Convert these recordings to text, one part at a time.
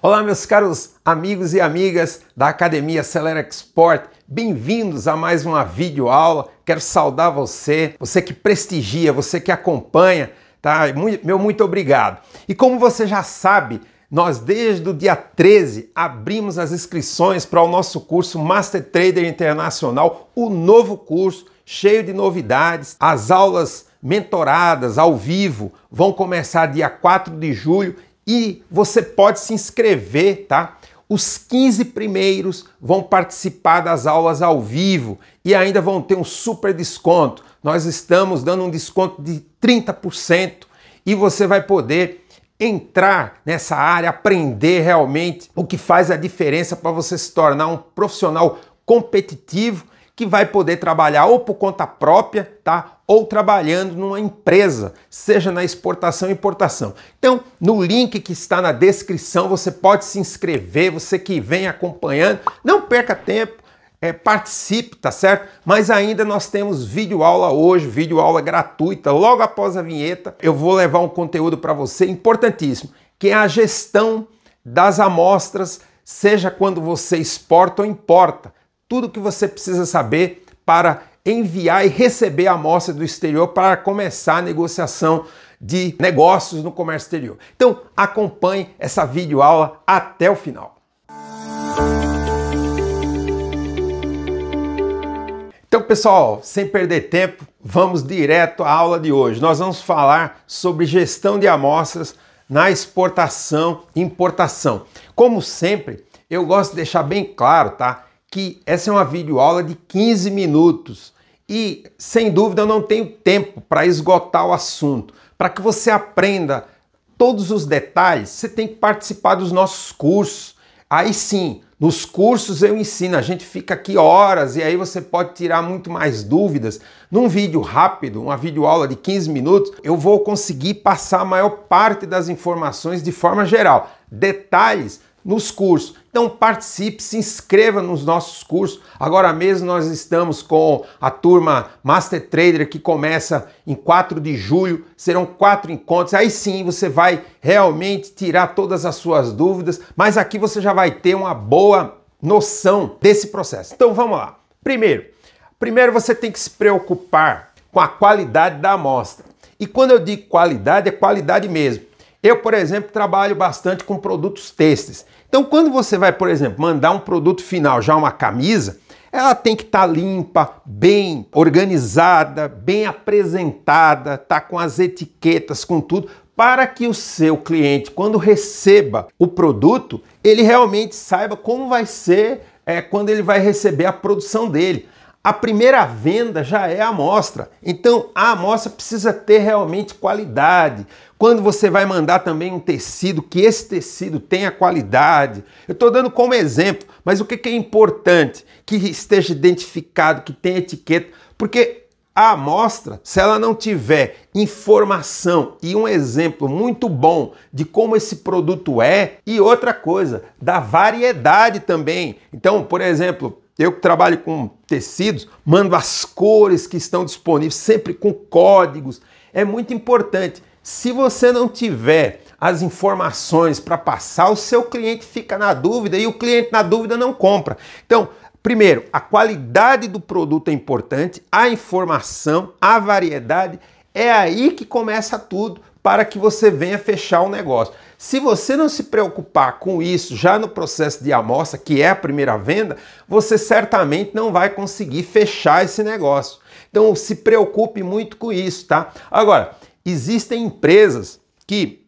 Olá, meus caros amigos e amigas da Academia Celera Export. Bem-vindos a mais uma videoaula. Quero saudar você, você que prestigia, você que acompanha, tá? Meu muito obrigado. E como você já sabe, nós desde o dia 13 abrimos as inscrições para o nosso curso Master Trader Internacional, o novo curso cheio de novidades. As aulas mentoradas ao vivo vão começar dia 4 de julho e você pode se inscrever, tá? Os 15 primeiros vão participar das aulas ao vivo e ainda vão ter um super desconto. Nós estamos dando um desconto de 30% e você vai poder entrar nessa área, aprender realmente o que faz a diferença para você se tornar um profissional competitivo que vai poder trabalhar ou por conta própria, tá? Ou trabalhando numa empresa, seja na exportação e importação. Então, no link que está na descrição, você pode se inscrever, você que vem acompanhando, não perca tempo. É, participe, tá certo? Mas ainda nós temos vídeo aula hoje, vídeo aula gratuita. Logo após a vinheta, eu vou levar um conteúdo para você importantíssimo, que é a gestão das amostras, seja quando você exporta ou importa tudo o que você precisa saber para enviar e receber a amostra do exterior para começar a negociação de negócios no comércio exterior. Então, acompanhe essa videoaula até o final. Então, pessoal, sem perder tempo, vamos direto à aula de hoje. Nós vamos falar sobre gestão de amostras na exportação e importação. Como sempre, eu gosto de deixar bem claro, tá? que essa é uma videoaula de 15 minutos e, sem dúvida, eu não tenho tempo para esgotar o assunto. Para que você aprenda todos os detalhes, você tem que participar dos nossos cursos. Aí sim, nos cursos eu ensino, a gente fica aqui horas e aí você pode tirar muito mais dúvidas. Num vídeo rápido, uma videoaula de 15 minutos, eu vou conseguir passar a maior parte das informações de forma geral. Detalhes nos cursos. Então participe, se inscreva nos nossos cursos. Agora mesmo nós estamos com a turma Master Trader que começa em 4 de julho. Serão quatro encontros. Aí sim você vai realmente tirar todas as suas dúvidas, mas aqui você já vai ter uma boa noção desse processo. Então vamos lá. Primeiro, primeiro você tem que se preocupar com a qualidade da amostra. E quando eu digo qualidade, é qualidade mesmo. Eu, por exemplo, trabalho bastante com produtos têxteis. Então, quando você vai, por exemplo, mandar um produto final, já uma camisa, ela tem que estar tá limpa, bem organizada, bem apresentada, tá com as etiquetas, com tudo, para que o seu cliente, quando receba o produto, ele realmente saiba como vai ser é, quando ele vai receber a produção dele. A primeira venda já é a amostra. Então a amostra precisa ter realmente qualidade. Quando você vai mandar também um tecido, que esse tecido tenha qualidade. Eu estou dando como exemplo, mas o que é importante? Que esteja identificado, que tenha etiqueta, porque a amostra, se ela não tiver informação e um exemplo muito bom de como esse produto é, e outra coisa, da variedade também. Então, por exemplo, eu que trabalho com tecidos, mando as cores que estão disponíveis, sempre com códigos. É muito importante. Se você não tiver as informações para passar, o seu cliente fica na dúvida e o cliente na dúvida não compra. Então, primeiro, a qualidade do produto é importante, a informação, a variedade, é aí que começa tudo para que você venha fechar o negócio. Se você não se preocupar com isso já no processo de amostra, que é a primeira venda, você certamente não vai conseguir fechar esse negócio. Então se preocupe muito com isso, tá? Agora, existem empresas que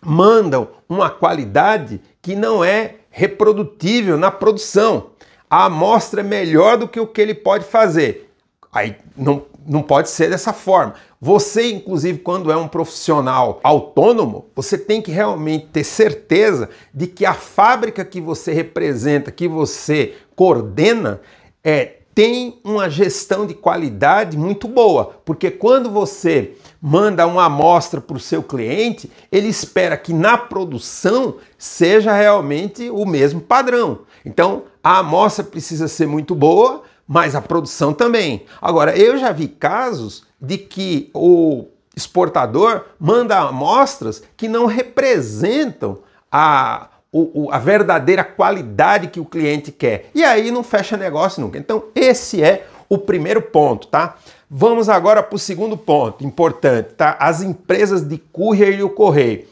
mandam uma qualidade que não é reprodutível na produção. A amostra é melhor do que o que ele pode fazer. Aí não não pode ser dessa forma. Você, inclusive, quando é um profissional autônomo, você tem que realmente ter certeza de que a fábrica que você representa, que você coordena, é, tem uma gestão de qualidade muito boa, porque quando você manda uma amostra para o seu cliente, ele espera que na produção seja realmente o mesmo padrão. Então, a amostra precisa ser muito boa mas a produção também. Agora, eu já vi casos de que o exportador manda amostras que não representam a, o, o, a verdadeira qualidade que o cliente quer. E aí não fecha negócio nunca. Então, esse é o primeiro ponto, tá? Vamos agora para o segundo ponto importante, tá? As empresas de courier e o correio.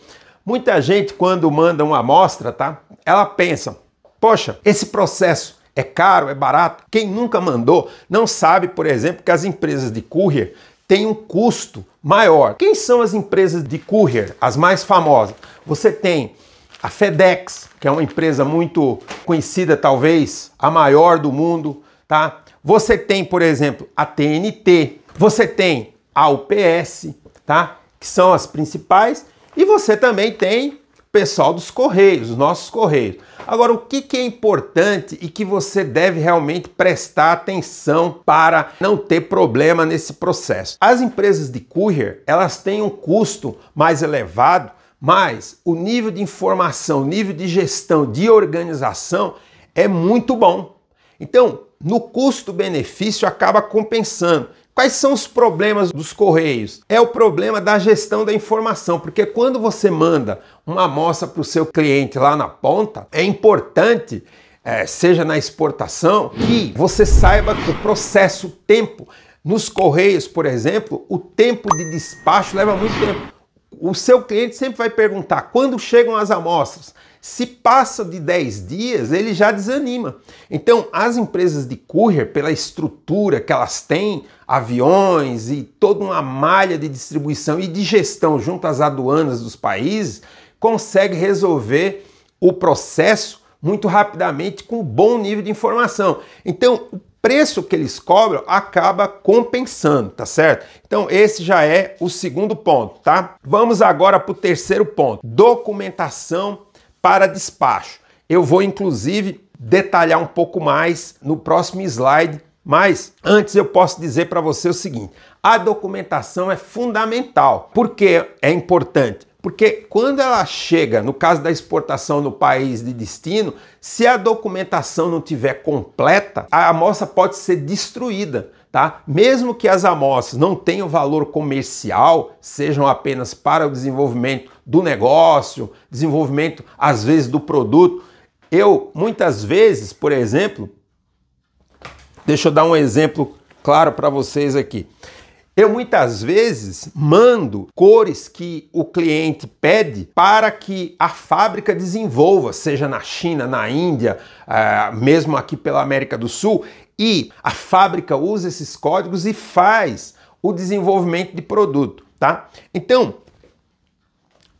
Muita gente, quando manda uma amostra, tá? Ela pensa, poxa, esse processo é caro, é barato? Quem nunca mandou não sabe, por exemplo, que as empresas de courier têm um custo maior. Quem são as empresas de courier, as mais famosas? Você tem a FedEx, que é uma empresa muito conhecida, talvez a maior do mundo, tá? Você tem, por exemplo, a TNT, você tem a UPS, tá? Que são as principais, e você também tem o pessoal dos Correios, os nossos Correios. Agora, o que, é importante e que você deve realmente prestar atenção para não ter problema nesse processo? As empresas de courier, elas têm um custo mais elevado, mas o nível de informação, o nível de gestão, de organização é muito bom. Então, no custo-benefício acaba compensando. Quais são os problemas dos correios? É o problema da gestão da informação, porque quando você manda uma amostra para o seu cliente lá na ponta, é importante, é, seja na exportação, que você saiba o processo, o tempo. Nos correios, por exemplo, o tempo de despacho leva muito tempo o seu cliente sempre vai perguntar quando chegam as amostras. Se passa de 10 dias, ele já desanima. Então, as empresas de courier, pela estrutura que elas têm, aviões e toda uma malha de distribuição e de gestão junto às aduanas dos países, consegue resolver o processo muito rapidamente com bom nível de informação. Então, o preço que eles cobram acaba compensando, tá certo? Então esse já é o segundo ponto, tá? Vamos agora para o terceiro ponto, documentação para despacho. Eu vou inclusive detalhar um pouco mais no próximo slide, mas antes eu posso dizer para você o seguinte: a documentação é fundamental. Por que é importante? Porque quando ela chega, no caso da exportação no país de destino, se a documentação não tiver completa, a amostra pode ser destruída, tá? Mesmo que as amostras não tenham valor comercial, sejam apenas para o desenvolvimento do negócio, desenvolvimento às vezes do produto. Eu muitas vezes, por exemplo, deixa eu dar um exemplo claro para vocês aqui. Eu muitas vezes mando cores que o cliente pede para que a fábrica desenvolva, seja na China, na Índia, ah, mesmo aqui pela América do Sul, e a fábrica usa esses códigos e faz o desenvolvimento de produto, tá? Então,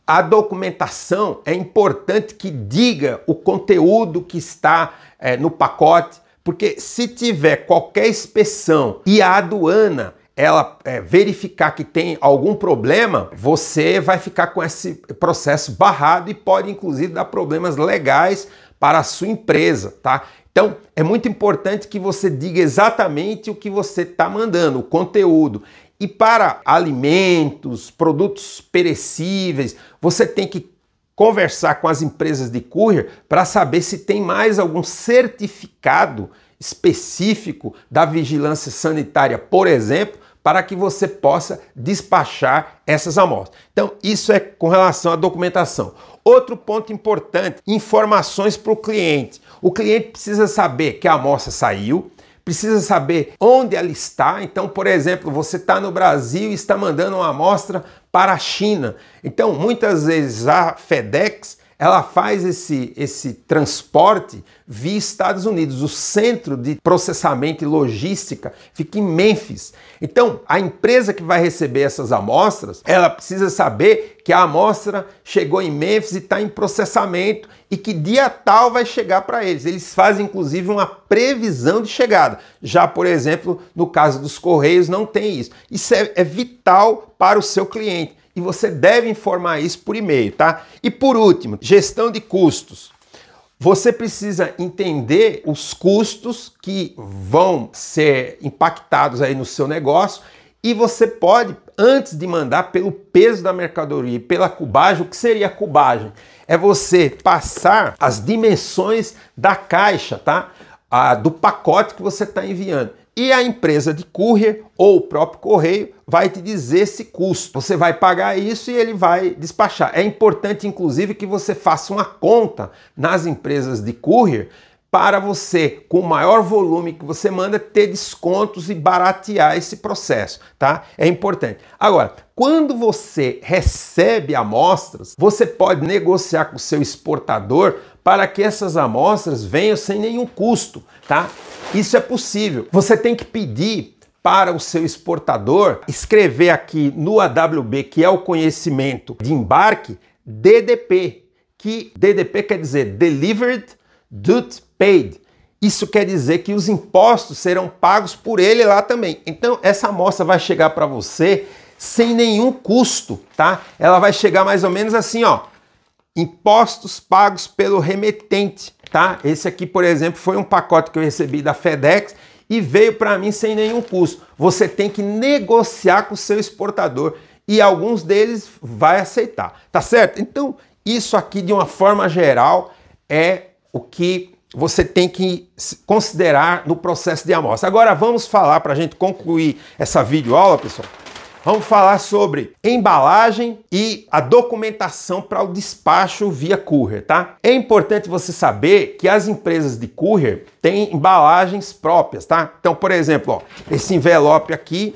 a documentação é importante que diga o conteúdo que está eh, no pacote, porque se tiver qualquer inspeção e a aduana ela é, verificar que tem algum problema, você vai ficar com esse processo barrado e pode inclusive dar problemas legais para a sua empresa, tá? Então, é muito importante que você diga exatamente o que você está mandando, o conteúdo. E para alimentos, produtos perecíveis, você tem que conversar com as empresas de courier para saber se tem mais algum certificado específico da vigilância sanitária, por exemplo, para que você possa despachar essas amostras. Então, isso é com relação à documentação. Outro ponto importante: informações para o cliente. O cliente precisa saber que a amostra saiu, precisa saber onde ela está. Então, por exemplo, você está no Brasil e está mandando uma amostra para a China. Então, muitas vezes a FedEx ela faz esse, esse transporte via Estados Unidos. O centro de processamento e logística fica em Memphis. Então, a empresa que vai receber essas amostras, ela precisa saber que a amostra chegou em Memphis e está em processamento e que dia tal vai chegar para eles. Eles fazem inclusive uma previsão de chegada. Já, por exemplo, no caso dos Correios, não tem isso. Isso é, é vital para o seu cliente e você deve informar isso por e-mail, tá? E por último, gestão de custos. Você precisa entender os custos que vão ser impactados aí no seu negócio e você pode, antes de mandar, pelo peso da mercadoria e pela cubagem, o que seria a cubagem? É você passar as dimensões da caixa, tá? Ah, do pacote que você está enviando e a empresa de courier ou o próprio correio vai te dizer esse custo. Você vai pagar isso e ele vai despachar. É importante, inclusive, que você faça uma conta nas empresas de courier para você, com o maior volume que você manda, ter descontos e baratear esse processo, tá? É importante. Agora, quando você recebe amostras, você pode negociar com o seu exportador para que essas amostras venham sem nenhum custo, tá? Isso é possível. Você tem que pedir para o seu exportador escrever aqui no AWB, que é o conhecimento de embarque, DDP, que DDP quer dizer Delivered Duty Paid. Isso quer dizer que os impostos serão pagos por ele lá também. Então essa amostra vai chegar para você sem nenhum custo, tá? Ela vai chegar mais ou menos assim, ó, impostos pagos pelo remetente, tá? Esse aqui, por exemplo, foi um pacote que eu recebi da FedEx e veio para mim sem nenhum custo. Você tem que negociar com o seu exportador e alguns deles vai aceitar, tá certo? Então, isso aqui de uma forma geral é o que você tem que considerar no processo de amostra. Agora vamos falar para a gente concluir essa videoaula, pessoal, Vamos falar sobre embalagem e a documentação para o despacho via courier, tá? É importante você saber que as empresas de courier têm embalagens próprias, tá? Então, por exemplo, ó, esse envelope aqui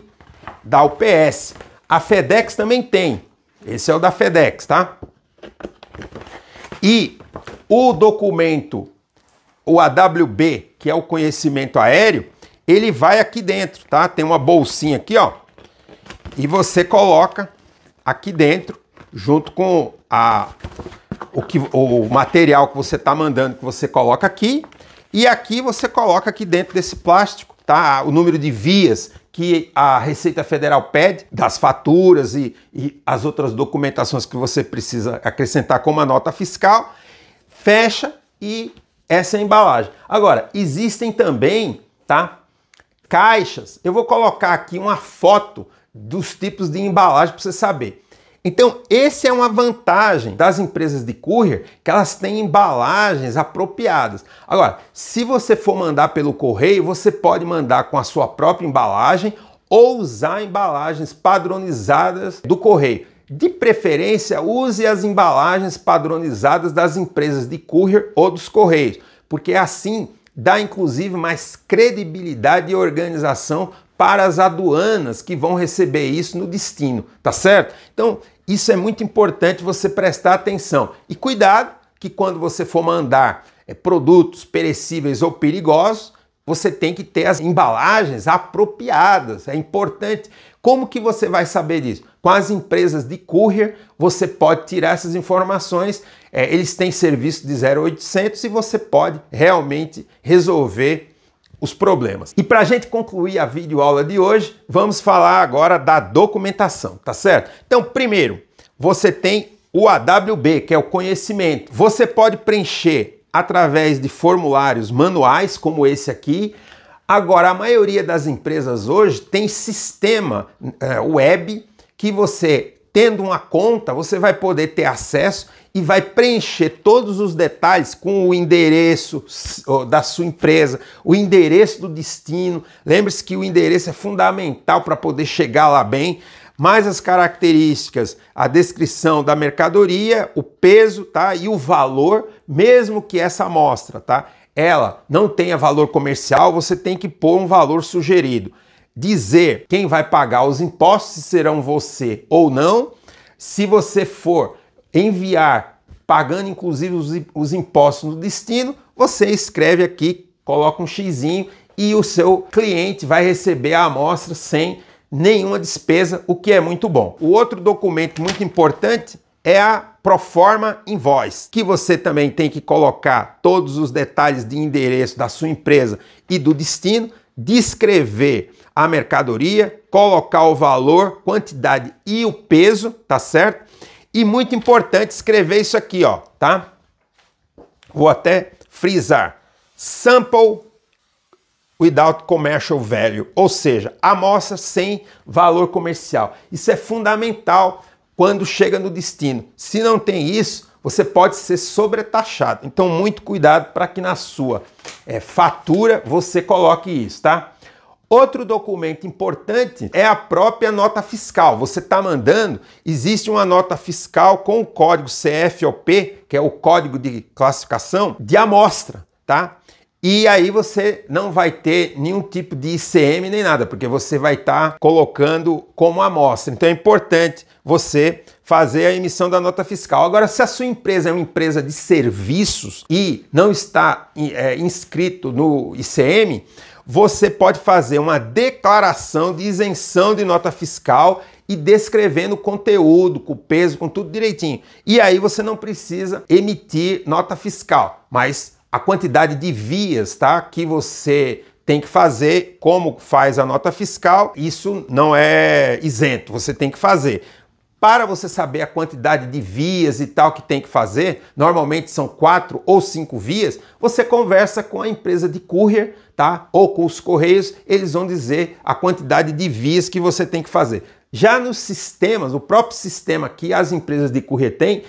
da UPS. A FedEx também tem. Esse é o da FedEx, tá? E o documento, o AWB, que é o conhecimento aéreo, ele vai aqui dentro, tá? Tem uma bolsinha aqui, ó e você coloca aqui dentro, junto com a, o, que, o material que você está mandando, que você coloca aqui, e aqui você coloca aqui dentro desse plástico, tá? O número de vias que a Receita Federal pede, das faturas e, e as outras documentações que você precisa acrescentar como a nota fiscal, fecha e essa é a embalagem. Agora, existem também, tá? Caixas. Eu vou colocar aqui uma foto dos tipos de embalagem para você saber. Então, essa é uma vantagem das empresas de courier, que elas têm embalagens apropriadas. Agora, se você for mandar pelo correio, você pode mandar com a sua própria embalagem ou usar embalagens padronizadas do correio. De preferência, use as embalagens padronizadas das empresas de courier ou dos correios, porque é assim dá inclusive mais credibilidade e organização para as aduanas que vão receber isso no destino, tá certo? Então, isso é muito importante você prestar atenção. E cuidado que quando você for mandar é, produtos perecíveis ou perigosos, você tem que ter as embalagens apropriadas, é importante. Como que você vai saber disso? Com as empresas de courier, você pode tirar essas informações, é, eles têm serviço de 0800 e você pode realmente resolver os problemas. E para a gente concluir a videoaula de hoje, vamos falar agora da documentação, tá certo? Então, primeiro, você tem o AWB, que é o conhecimento. Você pode preencher através de formulários manuais, como esse aqui. Agora, a maioria das empresas hoje tem sistema é, web que você, tendo uma conta, você vai poder ter acesso e vai preencher todos os detalhes com o endereço da sua empresa, o endereço do destino. Lembre-se que o endereço é fundamental para poder chegar lá bem. Mais as características, a descrição da mercadoria, o peso, tá? E o valor, mesmo que essa amostra, tá? Ela não tenha valor comercial, você tem que pôr um valor sugerido. Dizer quem vai pagar os impostos, se serão você ou não. Se você for enviar, pagando inclusive os, os impostos no destino, você escreve aqui, coloca um xizinho e o seu cliente vai receber a amostra sem nenhuma despesa, o que é muito bom. O outro documento muito importante é a Proforma Invoice, que você também tem que colocar todos os detalhes de endereço da sua empresa e do destino, descrever a mercadoria, colocar o valor, quantidade e o peso, tá certo? E muito importante escrever isso aqui, ó, tá? Vou até frisar. Sample without commercial value, ou seja, amostra sem valor comercial. Isso é fundamental quando chega no destino. Se não tem isso, você pode ser sobretaxado. Então, muito cuidado para que na sua é, fatura você coloque isso, tá? Outro documento importante é a própria nota fiscal. Você está mandando, existe uma nota fiscal com o código CFOP, que é o código de classificação de amostra, tá? E aí você não vai ter nenhum tipo de ICM nem nada, porque você vai estar tá colocando como amostra. Então é importante você fazer a emissão da nota fiscal. Agora, se a sua empresa é uma empresa de serviços e não está é, inscrito no ICM, você pode fazer uma declaração de isenção de nota fiscal e descrevendo o conteúdo, com o peso, com tudo direitinho. E aí você não precisa emitir nota fiscal, mas a quantidade de vias, tá, que você tem que fazer, como faz a nota fiscal, isso não é isento, você tem que fazer. Para você saber a quantidade de vias e tal que tem que fazer, normalmente são quatro ou cinco vias, você conversa com a empresa de courier tá? Ou com os correios, eles vão dizer a quantidade de vias que você tem que fazer. Já nos sistemas, o próprio sistema que as empresas de correio têm,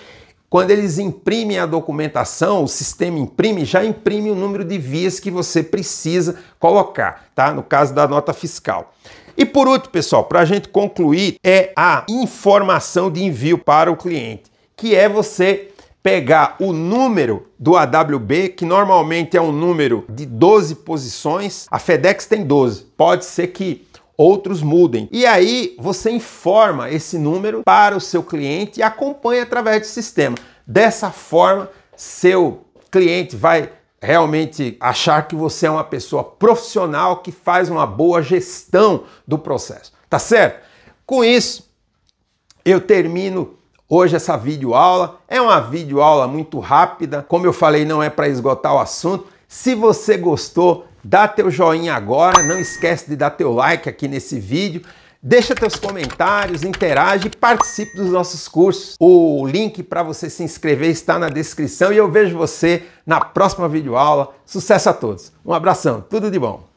quando eles imprimem a documentação, o sistema imprime, já imprime o número de vias que você precisa colocar, tá? No caso da nota fiscal. E por último, pessoal, para a gente concluir, é a informação de envio para o cliente, que é você pegar o número do AWB, que normalmente é um número de 12 posições, a FedEx tem 12. Pode ser que outros mudem. E aí você informa esse número para o seu cliente e acompanha através do sistema. Dessa forma, seu cliente vai realmente achar que você é uma pessoa profissional que faz uma boa gestão do processo, tá certo? Com isso, eu termino Hoje essa videoaula é uma videoaula muito rápida, como eu falei, não é para esgotar o assunto. Se você gostou, dá teu joinha agora, não esquece de dar teu like aqui nesse vídeo. Deixa teus comentários, interage e participe dos nossos cursos. O link para você se inscrever está na descrição e eu vejo você na próxima videoaula. Sucesso a todos. Um abração, tudo de bom.